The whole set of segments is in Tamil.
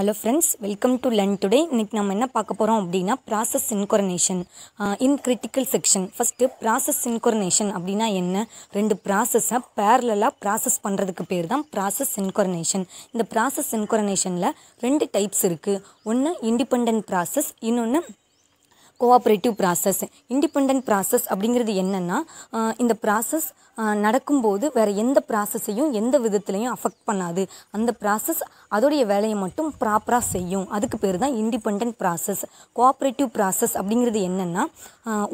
hello friends welcome to learn today இன்றைக்கி நம்ம என்ன பார்க்க போகிறோம் அப்படின்னா process incoordination in critical section first process incoordination அப்படின்னா என்ன ரெண்டு ப்ராசஸை பேரலாக ப்ராசஸ் பண்ணுறதுக்கு பேர் தான் ப்ராசஸ் இன்கொரனேஷன் இந்த ப்ராசஸ் இன்கொரனேஷனில் ரெண்டு டைப்ஸ் இருக்குது ஒன்று இண்டிபெண்ட் ப்ராசஸ் இன்னொன்று கோஆப்ரேட்டிவ் ப்ராசஸ் இண்டிபெண்ட் ப்ராசஸ் அப்படிங்கிறது என்னென்னா இந்த ப்ராசஸ் நடக்கும்போது வேறு எந்த ப்ராசஸையும் எந்த விதத்துலையும் அஃபெக்ட் பண்ணாது அந்த ப்ராசஸ் அதோடைய வேலையை மட்டும் ப்ராப்பராக செய்யும் அதுக்கு பேர் தான் இண்டிபெண்ட் ப்ராசஸ் கோஆப்ரேட்டிவ் ப்ராசஸ் அப்படிங்கிறது என்னென்னா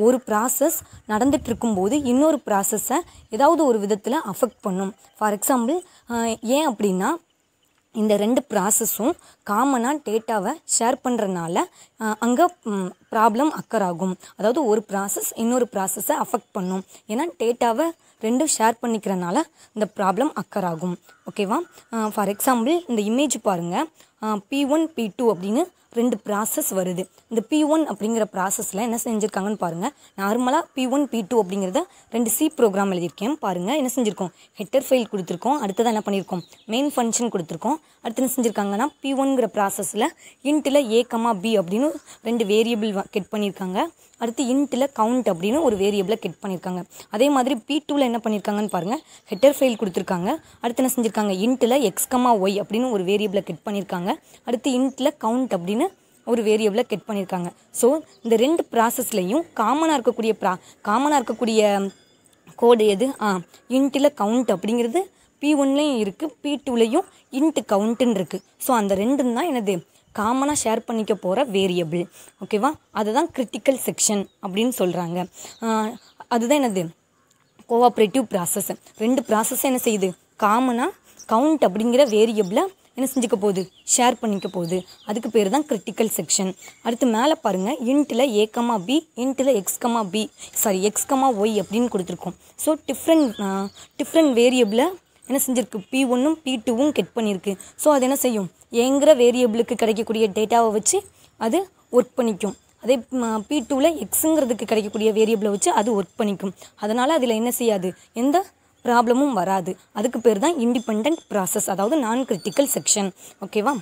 ஒரு ப்ராசஸ் நடந்துகிட்ருக்கும்போது இன்னொரு ப்ராசஸை ஏதாவது ஒரு விதத்தில் அஃபெக்ட் பண்ணும் ஃபார் எக்ஸாம்பிள் ஏன் அப்படின்னா இந்த ரெண்டு ப்ராசஸும் காமனாக டேட்டாவை ஷேர் பண்ணுறனால அங்கே ப்ராப்ளம் அக்கர் ஆகும் அதாவது ஒரு ப்ராசஸ் இன்னொரு ப்ராசஸை அஃபெக்ட் பண்ணும் ஏன்னா டேட்டாவை ரெண்டும் ஷேர் பண்ணிக்கிறனால இந்த ப்ராப்ளம் அக்கர் ஆகும் ஓகேவா ஃபார் எக்ஸாம்பிள் இந்த இமேஜ் பாருங்கள் பி ஒன் பி டூ அப்படின்னு ரெண்டு ப்ராசஸ் வருது இந்த பி ஒன் அப்படிங்கிற ப்ராசஸில் என்ன செஞ்சுருக்காங்கன்னு பாருங்கள் நார்மலாக பி ஒன் பி டூ அப்படிங்கிறத ரெண்டு சி ப்ரோக்ராம் எழுதியிருக்கேன் பாருங்கள் என்ன செஞ்சுருக்கோம் ஹெட்டர் ஃபைல் கொடுத்துருக்கோம் அடுத்ததான் என்ன பண்ணியிருக்கோம் மெயின் ஃபங்க்ஷன் கொடுத்துருக்கோம் அடுத்து என்ன செஞ்சுருக்காங்கன்னா பி ஒன்ங்கிற ப்ராசஸில் இன்ட்டில் ஏ கமா பி அப்படின்னு ரெண்டு வேரியபிள் கெட் பண்ணியிருக்காங்க அடுத்து இன்ட்டில் கவுண்ட் அப்படின்னு ஒரு வேரியபிளை கெட் பண்ணியிருக்காங்க அதே மாதிரி பி டூவில் என்ன பண்ணியிருக்காங்கன்னு பாருங்கள் ஹெட்டர் ஃபைல் கொடுத்துருக்காங்க அடுத்து என்ன செஞ்சுருக்காங்க இன்ட்டில் எக்ஸ் கமா ஒய் அப்படின்னு ஒரு வேரியபிளை கெட் பண்ணியிருக்காங்க அடுத்து இன்ட்டில் கவுண்ட் அப்படின்னு ஒரு வேரியபிளை கெட் பண்ணியிருக்காங்க ஸோ இந்த ரெண்டு ப்ராசஸ்லையும் காமனாக இருக்கக்கூடிய ப்ரா காமனாக இருக்கக்கூடிய கோடு எது ஆ இன்ட்டில் கவுண்ட் அப்படிங்கிறது பி ஒன்லேயும் இருக்குது பி டூலேயும் இன்ட்டு கவுண்ட்டுன்னு இருக்குது ஸோ அந்த ரெண்டும் தான் எனது காமனாக ஷேர் பண்ணிக்க போகிற வேரியபிள் ஓகேவா அதுதான் கிரிட்டிக்கல் செக்ஷன் அப்படின்னு சொல்கிறாங்க அதுதான் என்னது கோஆப்ரேட்டிவ் ப்ராசஸ் ரெண்டு ப்ராசஸ் என்ன செய்யுது காமனாக கவுண்ட் அப்படிங்கிற வேரியபிளை என்ன செஞ்சுக்க போகுது ஷேர் பண்ணிக்க போகுது அதுக்கு பேர் தான் கிரிட்டிக்கல் செக்ஷன் அடுத்து மேலே பாருங்கள் இன்ட்டில் ஏக்கமா பி இன்ட்டில் X comma B sorry X comma Y அப்படின்னு கொடுத்துருக்கோம் ஸோ டிஃப்ரெண்ட் டிஃப்ரெண்ட் வேரியபிளை என்ன செஞ்சுருக்கு பி ஒன்றும் பி டூவும் கெட் பண்ணியிருக்கு ஸோ அது என்ன செய்யும் ஏங்கிற வேரியபிளுக்கு கிடைக்கக்கூடிய டேட்டாவை வச்சு அது ஒர்க் பண்ணிக்கும் அதே பி டூவில் எக்ஸுங்கிறதுக்கு கிடைக்கக்கூடிய வேரியபிளை வச்சு அது ஒர்க் பண்ணிக்கும் அதனால் அதில் என்ன செய்யாது எந்த ப்ராப்ளமும் வராது அதுக்கு பேர் தான் இண்டிபெண்ட் ப்ராசஸ் அதாவது நான் கிரிட்டிக்கல் செக்ஷன் ஓகேவா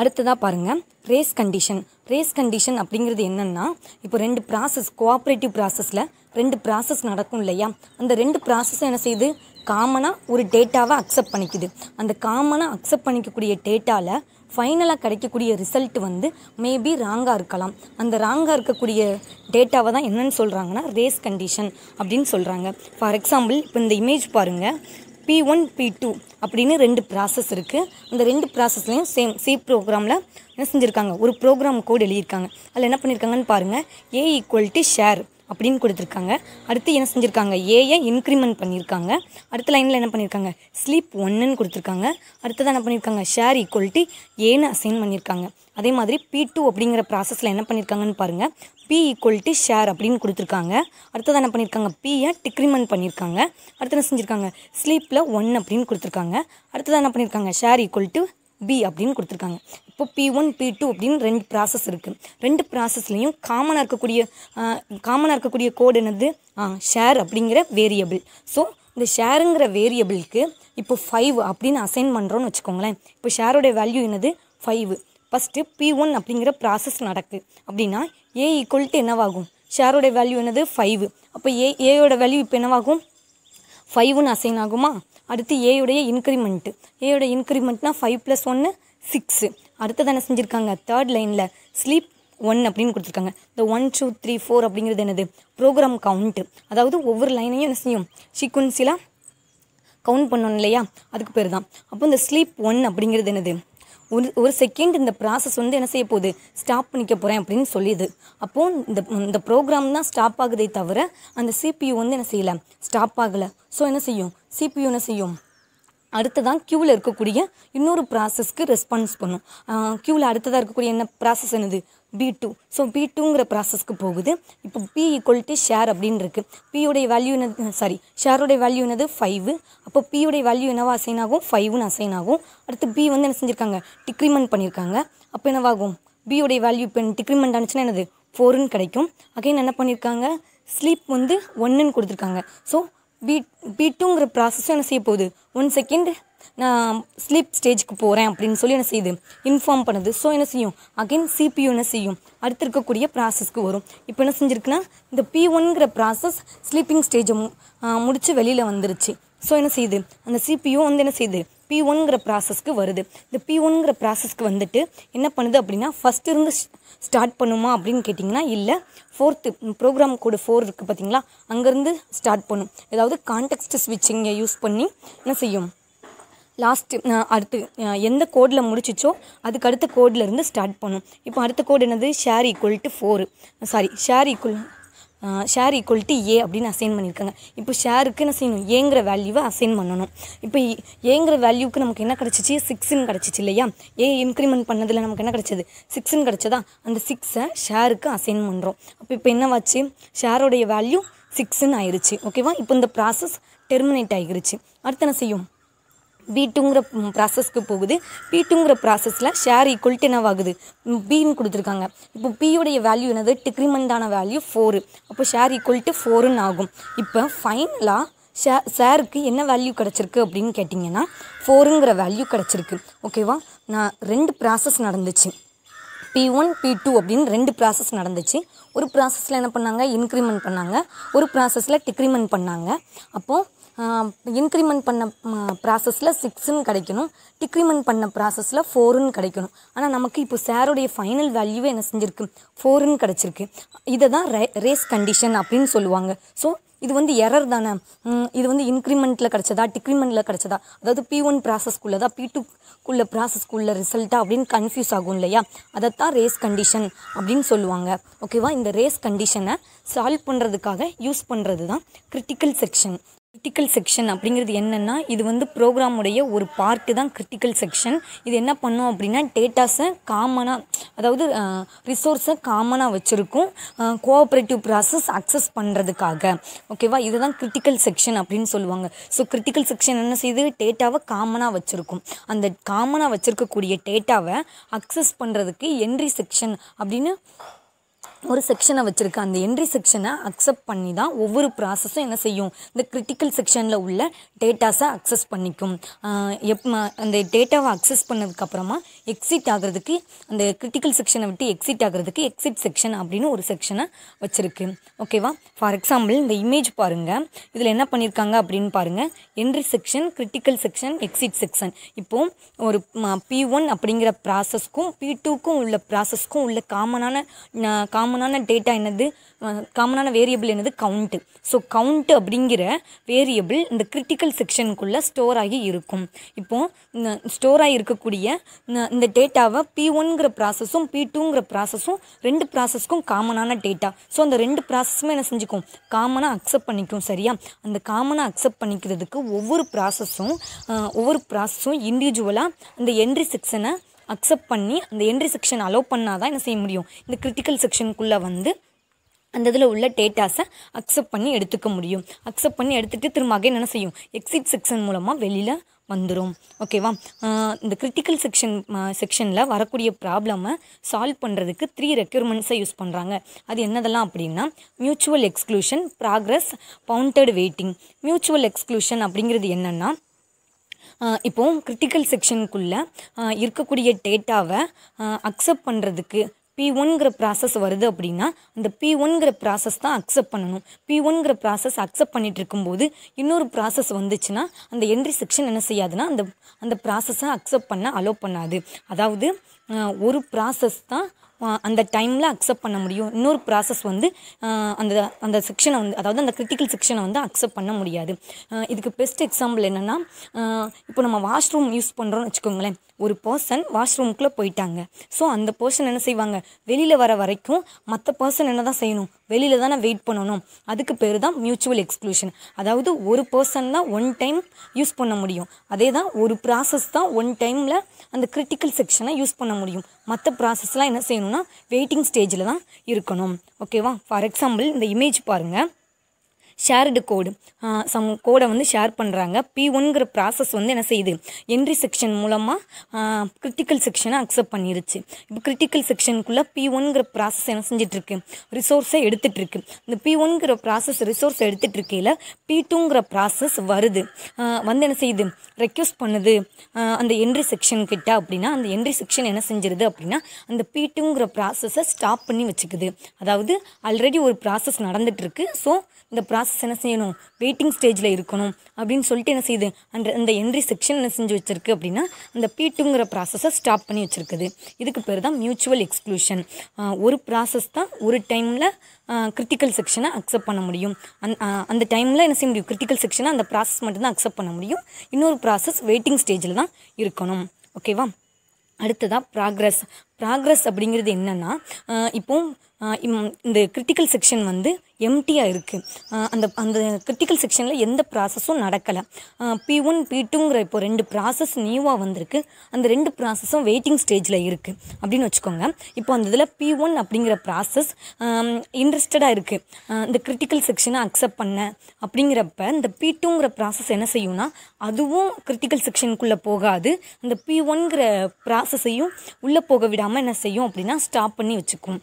அடுத்ததாக பாருங்கள் ரேஸ் கண்டிஷன் ரேஸ் கண்டிஷன் அப்படிங்கிறது என்னென்னா இப்போ ரெண்டு ப்ராசஸ் கோஆப்ரேட்டிவ் ப்ராசஸில் ரெண்டு ப்ராசஸ் நடக்கும் இல்லையா அந்த ரெண்டு ப்ராசஸ் என்ன செய்யுது காமனாக ஒரு டேட்டாவை அக்செப்ட் பண்ணிக்குது அந்த காமனாக அக்செப்ட் பண்ணிக்கக்கூடிய டேட்டாவில் ஃபைனலாக கிடைக்கக்கூடிய ரிசல்ட் வந்து மேபி ராங்காக இருக்கலாம் அந்த ராங்காக இருக்கக்கூடிய டேட்டாவை தான் என்னென்னு சொல்கிறாங்கன்னா ரேஸ் கண்டிஷன் அப்படின்னு சொல்கிறாங்க ஃபார் எக்ஸாம்பிள் இப்போ இந்த இமேஜ் பாருங்கள் பி ஒன் பி டூ அப்படின்னு ரெண்டு ப்ராசஸ் இருக்குது அந்த ரெண்டு ப்ராசஸ்லையும் சேம் சி ப்ரோக்ராமில் என்ன செஞ்சுருக்காங்க ஒரு ப்ரோக்ராம் கோடு எழுதியிருக்காங்க அதில் என்ன பண்ணியிருக்காங்கன்னு பாருங்கள் ஏ ஈக்குவல் டு ஷேர் அப்படின்னு கொடுத்துருக்காங்க அடுத்து என்ன செஞ்சுருக்காங்க ஏஏ இன்க்ரிமெண்ட் பண்ணியிருக்காங்க அடுத்த லைனில் என்ன பண்ணியிருக்காங்க ஸ்லீப் ஒன்றுன்னு கொடுத்துருக்காங்க அடுத்ததான் என்ன பண்ணியிருக்காங்க ஷேர் ஈக்குவலிட்டி ஏன்னு அசைன் பண்ணியிருக்காங்க அதே மாதிரி பி டூ அப்படிங்கிற ப்ராசஸில் என்ன பண்ணியிருக்காங்கன்னு பாருங்கள் பி ஈக்குவல்ட்டி ஷேர் அப்படின்னு கொடுத்துருக்காங்க அடுத்தது என்ன பண்ணியிருக்காங்க பியை டிக்ரிமெண்ட் பண்ணியிருக்காங்க அடுத்து என்ன செஞ்சுருக்காங்க ஸ்லீப்பில் ஒன் அப்படின்னு கொடுத்துருக்காங்க அடுத்தது என்ன பண்ணியிருக்காங்க ஷேர் ஈக்குவல் டு பி அப்படின்னு கொடுத்துருக்காங்க இப்போ பி ஒன் பி டூ அப்படின்னு ரெண்டு ப்ராசஸ் இருக்குது ரெண்டு ப்ராசஸ்லேயும் காமனாக இருக்கக்கூடிய காமனாக இருக்கக்கூடிய கோடு என்னது ஆ ஷேர் அப்படிங்கிற வேரியபிள் ஸோ இந்த ஷேருங்கிற வேரியபிளுக்கு இப்போ ஃபைவ் அப்படின்னு அசைன் பண்ணுறோன்னு வச்சுக்கோங்களேன் இப்போ ஷேரோடைய வேல்யூ என்னது ஃபைவ் ஃபஸ்ட்டு பி ஒன் அப்படிங்கிற ப்ராசஸ் நடக்குது அப்படின்னா ஏ ஈக்குவல் டு என்னவாகும் ஷேரோடைய வேல்யூ என்னது ஃபைவ் அப்போ ஏ ஏயோட வேல்யூ இப்போ என்னவாகும் ஃபைவ்னு அசைன் ஆகுமா அடுத்து ஏயுடைய இன்க்ரிமெண்ட்டு ஏயோட இன்க்ரிமெண்ட்னா ஃபைவ் ப்ளஸ் ஒன்று சிக்ஸு அடுத்தது என்ன செஞ்சுருக்காங்க தேர்ட் லைனில் ஸ்லீப் ஒன் அப்படின்னு கொடுத்துருக்காங்க இந்த ஒன் டூ த்ரீ ஃபோர் அப்படிங்கிறது என்னது ப்ரோக்ராம் கவுண்ட்டு அதாவது ஒவ்வொரு லைனையும் என்ன செய்யும் சீக்வன்ஸிலாம் கவுண்ட் பண்ணணும் இல்லையா அதுக்கு பேர் தான் அப்போ இந்த ஸ்லீப் ஒன் அப்படிங்கிறது என்னது ஒரு ஒரு செகண்ட் இந்த ப்ராசஸ் வந்து என்ன செய்ய போகுது ஸ்டாப் பண்ணிக்க போகிறேன் அப்படின்னு சொல்லிடுது அப்போது இந்த இந்த ப்ரோக்ராம் தான் ஸ்டாப் ஆகுதே தவிர அந்த சிபியூ வந்து என்ன செய்யலை ஸ்டாப் ஆகலை ஸோ என்ன செய்யும் சிபியூ என்ன செய்யும் அடுத்ததான் க்யூவில் இருக்கக்கூடிய இன்னொரு ப்ராசஸ்க்கு ரெஸ்பான்ஸ் பண்ணும் க்யூவில் அடுத்ததாக இருக்கக்கூடிய என்ன ப்ராசஸ் என்னது பி டூ ஸோ பி டூங்கிற ப்ராசஸ்க்கு போகுது இப்போ பி ஈக்குவல்ட்டி ஷேர் அப்படின்னு இருக்குது பியுடைய வேல்யூ என்னது சாரி ஷேருடைய வேல்யூ என்னது ஃபைவ் அப்போ பியுடைய வேல்யூ என்னவா அசைன் ஆகும் ஃபைவ்னு அசைன் ஆகும் அடுத்து பி வந்து என்ன செஞ்சுருக்காங்க டிக்ரிமெண்ட் பண்ணியிருக்காங்க அப்போ என்னவாகும் பியுடைய வேல்யூ இப்போ டிக்ரிமெண்ட் ஆனிச்சுன்னா என்னது ஃபோருன்னு கிடைக்கும் அகைன் என்ன பண்ணியிருக்காங்க ஸ்லீப் வந்து ஒன்றுன்னு கொடுத்துருக்காங்க ஸோ பீட் பீட்டுங்கிற ப்ராசஸும் என்ன செய்ய போகுது ஒன் செகண்ட் நான் ஸ்லீப் ஸ்டேஜுக்கு போகிறேன் அப்படின்னு சொல்லி என்ன செய்யுது இன்ஃபார்ம் பண்ணுது ஸோ என்ன செய்யும் அகைன் சிபியூ என்ன செய்யும் அடுத்து இருக்கக்கூடிய ப்ராசஸ்க்கு வரும் இப்போ என்ன செஞ்சுருக்குன்னா இந்த பி ஒன்ங்கிற ப்ராசஸ் ஸ்லீப்பிங் ஸ்டேஜை முடித்து வெளியில் வந்துருச்சு ஸோ என்ன செய்யுது அந்த சிபியூ வந்து என்ன செய்யுது பி ஒன்ங்கிற ப்ராசஸ்க்கு வருது இந்த பி ஒன்ங்கிற ப்ராசஸ்க்கு வந்துட்டு என்ன பண்ணுது அப்படின்னா ஃபஸ்ட்டு இருந்து ஸ்டார்ட் பண்ணுமா அப்படின்னு கேட்டிங்கன்னா இல்லை ஃபோர்த்து ப்ரோக்ராம் கோடு ஃபோர் இருக்குது பார்த்தீங்களா அங்கேருந்து ஸ்டார்ட் பண்ணும் ஏதாவது கான்டெக்ட் ஸ்விட்சிங்கை யூஸ் பண்ணி என்ன செய்யும் லாஸ்ட்டு அடுத்து எந்த கோடில் முடிச்சிச்சோ அதுக்கு அடுத்த கோடில் இருந்து ஸ்டார்ட் பண்ணும் இப்போ அடுத்த கோடு என்னது share equal to four sorry share equal share equal to A அப்படின்னு அசைன் பண்ணியிருக்காங்க இப்போ ஷேருக்கு என்ன செய்யணும் ஏங்கிற வேல்யூவை அசைன் பண்ணணும் இப்போ ஏங்கிற வேல்யூக்கு நமக்கு என்ன கிடச்சிச்சு சிக்ஸ்ன்னு கிடச்சிச்சு இல்லையா ஏ இன்க்ரிமெண்ட் பண்ணதில் நமக்கு என்ன கிடச்சிது சிக்ஸ்ன்னு கிடச்சதா அந்த சிக்ஸை ஷேருக்கு அசைன் பண்ணுறோம் அப்போ இப்போ என்னவாச்சு ஷேரோடைய வேல்யூ சிக்ஸ்ன்னு ஆயிடுச்சு ஓகேவா இப்போ இந்த ப்ராசஸ் டெர்மினேட் ஆகிருச்சு அடுத்து என்ன செய்யும் பீட்டுங்கிற ப்ராசஸ்க்கு போகுது பீட்டுங்கிற ப்ராசஸில் ஷேர் ஈக்குவல் டு என்னவாகுது பின்னு கொடுத்துருக்காங்க இப்போ பியுடைய வேல்யூ என்னது டிக்ரிமெண்டான வேல்யூ ஃபோரு அப்போ ஷேர் ஈக்குவல்ட்டு ஃபோருன்னு ஆகும் இப்போ ஃபைனலாக ஷே ஷேருக்கு என்ன வேல்யூ கிடச்சிருக்கு அப்படின்னு கேட்டிங்கன்னா ஃபோருங்கிற வேல்யூ கிடச்சிருக்கு ஓகேவா நான் ரெண்டு ப்ராசஸ் நடந்துச்சு பி ஒன் பி டூ அப்படின்னு ரெண்டு ப்ராசஸ் நடந்துச்சு ஒரு ப்ராசஸில் என்ன பண்ணாங்க இன்க்ரிமெண்ட் பண்ணாங்க ஒரு ப்ராசஸில் டிக்ரிமெண்ட் பண்ணாங்க அப்போது இன்க்ரிமெண்ட் பண்ண ப்ராசஸில் சிக்ஸுன்னு கிடைக்கணும் டிக்ரிமெண்ட் பண்ண ப்ராசஸில் ஃபோருன்னு கிடைக்கணும் ஆனால் நமக்கு இப்போ சாருடைய ஃபைனல் வேல்யூவே என்ன செஞ்சுருக்கு ஃபோருன்னு கிடச்சிருக்கு இதை தான் ரே ரேஸ் கண்டிஷன் அப்படின்னு சொல்லுவாங்க ஸோ இது வந்து எரர் தானே இது வந்து இன்க்ரிமெண்ட்டில் கிடச்சதா டிக்ரிமெண்ட்டில் கிடச்சதா அதாவது பி ஒன் தான் பி டூக்குள்ளே ப்ராசஸ்க்குள்ளே ரிசல்ட்டா அப்படின்னு கன்ஃபியூஸ் ஆகும் இல்லையா அதைத்தான் ரேஸ் கண்டிஷன் அப்படின்னு சொல்லுவாங்க ஓகேவா இந்த ரேஸ் கண்டிஷனை சால்வ் பண்ணுறதுக்காக யூஸ் பண்ணுறது தான் கிரிட்டிக்கல் செக்ஷன் கிரிட்டிக்கல் செக்ஷன் அப்படிங்கிறது என்னென்னா இது வந்து ப்ரோக்ராமுடைய ஒரு பார்ட்டு தான் கிரிட்டிக்கல் செக்ஷன் இது என்ன பண்ணும் அப்படின்னா டேட்டாஸை காமனாக அதாவது ரிசோர்ஸை காமனாக வச்சுருக்கும் கோஆப்ரேட்டிவ் ப்ராசஸ் அக்சஸ் பண்ணுறதுக்காக ஓகேவா இதுதான் கிரிட்டிக்கல் செக்ஷன் அப்படின்னு சொல்லுவாங்க ஸோ கிரிட்டிக்கல் செக்ஷன் என்ன செய்யுது டேட்டாவை காமனாக வச்சுருக்கும் அந்த காமனாக வச்சுருக்கக்கூடிய டேட்டாவை அக்சஸ் பண்ணுறதுக்கு என்ட்ரி செக்ஷன் அப்படின்னு ஒரு செக்ஷனை வச்சுருக்கு அந்த என்ட்ரி செக்ஷனை அக்செப்ட் பண்ணி தான் ஒவ்வொரு ப்ராசஸும் என்ன செய்யும் இந்த கிரிட்டிக்கல் செக்ஷனில் உள்ள டேட்டாஸை அக்சஸ் பண்ணிக்கும் எப் அந்த டேட்டாவை அக்சஸ் பண்ணதுக்கப்புறமா எக்ஸிட் ஆகிறதுக்கு அந்த கிரிட்டிக்கல் செக்ஷனை விட்டு எக்ஸிட் ஆகிறதுக்கு எக்ஸிட் செக்ஷன் அப்படின்னு ஒரு செக்ஷனை வச்சுருக்கு ஓகேவா ஃபார் எக்ஸாம்பிள் இந்த இமேஜ் பாருங்கள் இதில் என்ன பண்ணியிருக்காங்க அப்படின்னு பாருங்கள் entry section critical section exit section இப்போது ஒரு பி ஒன் அப்படிங்கிற ப்ராசஸ்க்கும் பி டூக்கும் உள்ள ப்ராசஸ்க்கும் உள்ள காமனான காமன் காமனான டேட்டா என்னது காமனான வேரியபிள் என்னது கவுண்ட்டு ஸோ கவுண்ட் அப்படிங்கிற வேரியபிள் இந்த கிரிட்டிக்கல் செக்ஷனுக்குள்ளே ஸ்டோர் ஆகி இருக்கும் இப்போது ஸ்டோர் ஆகி இருக்கக்கூடிய இந்த டேட்டாவை பி ஒன்ங்கிற ப்ராசஸும் பி டூங்கிற ப்ராசஸும் ரெண்டு ப்ராசஸ்க்கும் காமனான டேட்டா ஸோ அந்த ரெண்டு ப்ராசஸுமே என்ன செஞ்சுக்கும் காமனாக அக்செப்ட் பண்ணிக்கும் சரியா அந்த காமனாக அக்செப்ட் பண்ணிக்கிறதுக்கு ஒவ்வொரு ப்ராசஸும் ஒவ்வொரு ப்ராசஸும் இண்டிவிஜுவலாக அந்த என்ட்ரி செக்ஷனை அக்செப்ட் பண்ணி அந்த என்ட்ரி செக்ஷன் அலோவ் பண்ணால் தான் என்ன செய்ய முடியும் இந்த கிரிட்டிக்கல் செக்ஷனுக்குள்ளே வந்து அந்த இதில் உள்ள டேட்டாஸை அக்செப்ட் பண்ணி எடுத்துக்க முடியும் அக்செப்ட் பண்ணி எடுத்துகிட்டு திரும்ப அகைன் என்ன செய்யும் எக்ஸிட் செக்ஷன் மூலமாக வெளியில் வந்துடும் ஓகேவா இந்த கிரிட்டிக்கல் செக்ஷன் செக்ஷனில் வரக்கூடிய ப்ராப்ளமை சால்வ் பண்ணுறதுக்கு த்ரீ ரெக்யூர்மெண்ட்ஸை யூஸ் பண்ணுறாங்க அது என்னதெல்லாம் அப்படின்னா mutual exclusion progress bounded waiting mutual exclusion அப்படிங்கிறது என்னென்னா இப்போது கிரிட்டிக்கல் செக்ஷனுக்குள்ளே இருக்கக்கூடிய டேட்டாவை அக்செப்ட் பண்ணுறதுக்கு பி ஒன்கிற ப்ராசஸ் வருது அப்படின்னா அந்த பி ஒன்கிற ப்ராசஸ் தான் அக்செப்ட் பண்ணணும் பி ஒன்கிற ப்ராசஸ் அக்செப்ட் பண்ணிட்டு இருக்கும்போது இன்னொரு ப்ராசஸ் வந்துச்சுன்னா அந்த என்ட்ரி செக்ஷன் என்ன செய்யாதுன்னா அந்த அந்த ப்ராசஸை அக்செப்ட் பண்ண அலோவ் பண்ணாது அதாவது ஒரு ப்ராசஸ் தான் அந்த டைமில் அக்செப்ட் பண்ண முடியும் இன்னொரு ப்ராசஸ் வந்து அந்த அந்த செக்ஷனை வந்து அதாவது அந்த கிரிட்டிக்கல் செக்ஷனை வந்து அக்செப்ட் பண்ண முடியாது இதுக்கு பெஸ்ட் எக்ஸாம்பிள் என்னென்னா இப்போ நம்ம வாஷ்ரூம் யூஸ் பண்ணுறோம்னு வச்சுக்கோங்களேன் ஒரு பர்சன் வாஷ்ரூம்குள்ளே போயிட்டாங்க ஸோ அந்த பர்சன் என்ன செய்வாங்க வெளியில் வர வரைக்கும் மற்ற பர்சன் என்ன தான் செய்யணும் வெளியில் தானே வெயிட் பண்ணணும் அதுக்கு பேர் தான் மியூச்சுவல் எக்ஸ்க்ளூஷன் அதாவது ஒரு பர்சன் தான் ஒன் டைம் யூஸ் பண்ண முடியும் அதே தான் ஒரு ப்ராசஸ் தான் ஒன் டைமில் அந்த கிரிட்டிக்கல் செக்ஷனை யூஸ் பண்ண முடியும் மற்ற ப்ராசஸ்லாம் என்ன செய்யணும் பண்ணணும்னா வெயிட்டிங் ஸ்டேஜில் தான் இருக்கணும் ஓகேவா ஃபார் எக்ஸாம்பிள் இந்த இமேஜ் பாருங்கள் ஷேர்டு கோடு சம் கோடை வந்து ஷேர் பண்ணுறாங்க பி ஒன்கிற ப்ராசஸ் வந்து என்ன செய்யுது என்ட்ரி செக்ஷன் மூலமாக கிரிட்டிக்கல் செக்ஷனை அக்செப்ட் பண்ணிருச்சு இப்போ கிரிட்டிக்கல் செக்ஷனுக்குள்ளே பி ஒன்கிற ப்ராசஸ் என்ன செஞ்சிட்ருக்கு ரிசோர்ஸை எடுத்துகிட்ருக்கு இந்த பி ஒன்கிற ப்ராசஸ் ரிசோர்ஸ் எடுத்துகிட்டு இருக்கையில் பி டூங்கிற ப்ராசஸ் வருது வந்து என்ன செய்யுது ரெக்வஸ்ட் பண்ணுது அந்த என்ட்ரி செக்ஷன் கிட்ட அப்படின்னா அந்த என்ட்ரி செக்ஷன் என்ன செஞ்சிருது அப்படின்னா அந்த பி டூங்கிற ப்ராசஸை ஸ்டாப் பண்ணி வச்சுக்குது அதாவது ஆல்ரெடி ஒரு ப்ராசஸ் நடந்துகிட்ருக்கு ஸோ இந்த ப்ராசஸ் லாஸ்ட் என்ன செய்யணும் வெயிட்டிங் ஸ்டேஜில் இருக்கணும் அப்படின்னு சொல்லிட்டு என்ன செய்யுது அந்த அந்த என்ட்ரி செக்ஷன் என்ன செஞ்சு வச்சுருக்கு அப்படின்னா அந்த பீட்டுங்கிற ப்ராசஸை ஸ்டாப் பண்ணி வச்சுருக்குது இதுக்கு பேர் தான் மியூச்சுவல் எக்ஸ்க்ளூஷன் ஒரு ப்ராசஸ் தான் ஒரு டைமில் கிரிட்டிக்கல் செக்ஷனை அக்செப்ட் பண்ண முடியும் அந் அந்த டைமில் என்ன செய்ய முடியும் கிரிட்டிக்கல் செக்ஷனை அந்த ப்ராசஸ் மட்டும்தான் அக்செப்ட் பண்ண முடியும் இன்னொரு ப்ராசஸ் வெயிட்டிங் ஸ்டேஜில் தான் இருக்கணும் ஓகேவா அடுத்ததாக ப்ராக்ரஸ் ப்ராக்ரஸ் அப்படிங்கிறது என்னென்னா இப்போது இந்த கிரிட்டிக்கல் செக்ஷன் வந்து எம்டியாக இருக்குது அந்த அந்த கிரிட்டிக்கல் செக்ஷனில் எந்த ப்ராசஸும் நடக்கலை பி ஒன் பி டூங்கிற இப்போ ரெண்டு ப்ராசஸ் நியூவாக வந்திருக்கு அந்த ரெண்டு ப்ராசஸும் வெயிட்டிங் ஸ்டேஜில் இருக்குது அப்படின்னு வச்சுக்கோங்க இப்போ அந்த இதில் பி ஒன் அப்படிங்கிற ப்ராசஸ் இன்ட்ரெஸ்டடாக இருக்குது இந்த கிரிட்டிக்கல் செக்ஷனை அக்செப்ட் பண்ண அப்படிங்கிறப்ப இந்த பி டூங்கிற ப்ராசஸ் என்ன செய்யும்னா அதுவும் கிரிட்டிக்கல் செக்ஷனுக்குள்ளே போகாது அந்த பி ஒன்கிற ப்ராசஸையும் உள்ளே போக விடாமல் என்ன செய்யும் அப்படின்னா ஸ்டாப் பண்ணி வச்சுக்கும்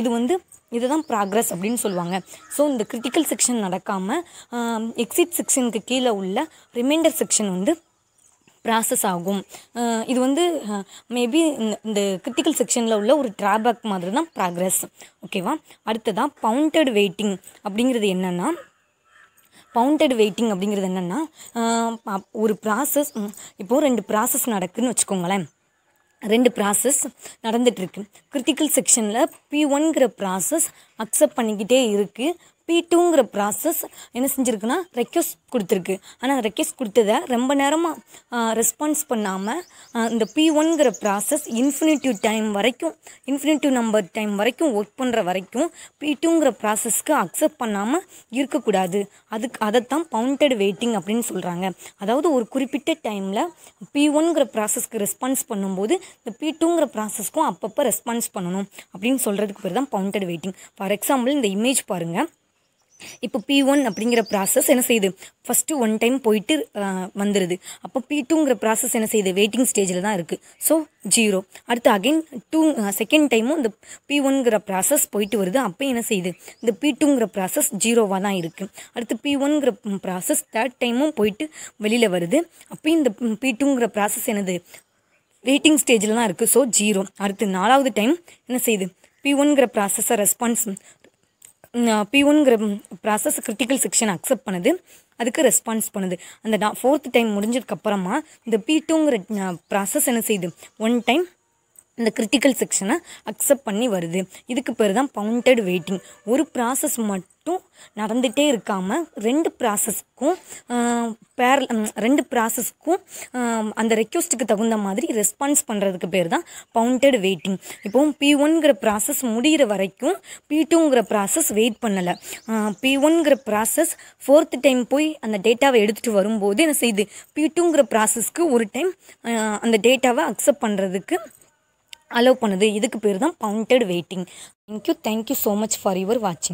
இது வந்து இதுதான் ப்ராக்ரஸ் அப்படின்னு சொல்லுவாங்க ஸோ இந்த கிரிட்டிக்கல் செக்ஷன் நடக்காமல் எக்ஸிட் செக்ஷனுக்கு கீழே உள்ள ரிமைண்டர் செக்ஷன் வந்து ப்ராசஸ் ஆகும் இது வந்து மேபி இந்த கிரிட்டிக்கல் செக்ஷனில் உள்ள ஒரு ட்ராபேக் மாதிரி தான் ப்ராக்ரஸ் ஓகேவா அடுத்ததாக பவுண்டட் வெயிட்டிங் அப்படிங்கிறது என்னென்னா பவுண்டட் வெயிட்டிங் அப்படிங்கிறது என்னென்னா ஒரு ப்ராசஸ் இப்போது ரெண்டு ப்ராசஸ் நடக்குதுன்னு வச்சுக்கோங்களேன் ரெண்டு ப்ராசஸ் நடந்துகிட்ருக்கு கிரிட்டிக்கல் செக்ஷனில் பி ஒன்ங்கிற ப்ராசஸ் அக்செப்ட் பண்ணிக்கிட்டே இருக்குது பி டூங்கிற ப்ராசஸ் என்ன செஞ்சுருக்குன்னா ரெக்வஸ்ட் கொடுத்துருக்கு ஆனால் அந்த ரெக்வஸ்ட் கொடுத்ததை ரொம்ப நேரமாக ரெஸ்பான்ஸ் பண்ணாமல் இந்த பி ஒன்கிற ப்ராசஸ் இன்ஃபினிட்டிவ் டைம் வரைக்கும் இன்ஃபினிட்டிவ் நம்பர் டைம் வரைக்கும் ஒர்க் பண்ணுற வரைக்கும் பி டூங்கிற ப்ராசஸ்க்கு அக்செப்ட் பண்ணாமல் இருக்கக்கூடாது அதுக்கு அதைத்தான் பவுண்டட் வெயிட்டிங் அப்படின்னு சொல்கிறாங்க அதாவது ஒரு குறிப்பிட்ட டைமில் பி ஒன்கிற ப்ராசஸ்க்கு ரெஸ்பான்ஸ் பண்ணும்போது இந்த பி டூங்கிற ப்ராசஸ்க்கும் அப்பப்போ ரெஸ்பான்ஸ் பண்ணணும் அப்படின்னு சொல்கிறதுக்கு பேர் தான் பவுண்டட் வெயிட்டிங் ஃபார் எக்ஸாம்பிள் இந்த இமேஜ் பாருங்கள் இப்போ பி ஒன் அப்படிங்கிற ப்ராசஸ் என்ன செய்யுது ஃபஸ்ட்டு ஒன் டைம் போயிட்டு வந்துடுது அப்போ பி டூங்கிற ப்ராசஸ் என்ன செய்யுது வெயிட்டிங் ஸ்டேஜில் தான் இருக்குது ஸோ ஜீரோ அடுத்து அகைன் டூ செகண்ட் டைமும் இந்த பி ஒன்கிற ப்ராசஸ் போயிட்டு வருது அப்போ என்ன செய்யுது இந்த பி டூங்கிற ப்ராசஸ் ஜீரோவாக தான் இருக்குது அடுத்து பி ஒன்கிற ப்ராசஸ் தேர்ட் டைமும் போயிட்டு வெளியில் வருது அப்போயும் இந்த பி டூங்கிற ப்ராசஸ் என்னது வெயிட்டிங் ஸ்டேஜில் தான் இருக்குது ஸோ ஜீரோ அடுத்து நாலாவது டைம் என்ன செய்யுது பி ஒன்கிற ப்ராசஸர் ரெஸ்பான்ஸ் ஒன்ங்கிற ப்ராசஸ் கிரிட்டிக்கல் செக்ஷன் அக்செப்ட் பண்ணுது அதுக்கு ரெஸ்பான்ஸ் பண்ணுது அந்த ஃபோர்த் டைம் முடிஞ்சதுக்கப்புறமா இந்த பி டூங்கிற ப்ராசஸ் என்ன செய்யுது ஒன் டைம் இந்த கிரிட்டிக்கல் செக்ஷனை அக்செப்ட் பண்ணி வருது இதுக்கு பேர் தான் பவுண்டட் வெயிட்டிங் ஒரு ப்ராசஸ் மட்டும் நடந்துகிட்டே இருக்காமல் ரெண்டு ப்ராசஸ்க்கும் பேர் ரெண்டு ப்ராசஸ்க்கும் அந்த ரெக்வஸ்ட்டுக்கு தகுந்த மாதிரி ரெஸ்பான்ஸ் பண்ணுறதுக்கு பேர் தான் பவுண்டட் வெயிட்டிங் இப்போவும் பி ஒன்ங்கிற ப்ராசஸ் முடிகிற வரைக்கும் பி டூங்கிற ப்ராசஸ் வெயிட் பண்ணலை பி ஒன்ங்கிற ப்ராசஸ் ஃபோர்த்து டைம் போய் அந்த டேட்டாவை எடுத்துகிட்டு வரும்போது என்ன செய்யுது பி டூங்கிற ப்ராசஸ்க்கு ஒரு டைம் அந்த டேட்டாவை அக்செப்ட் பண்ணுறதுக்கு அலோவ் பண்ணுது இதுக்கு பேர் தான் bounded waiting thank you thank you so much for your வாட்சிங்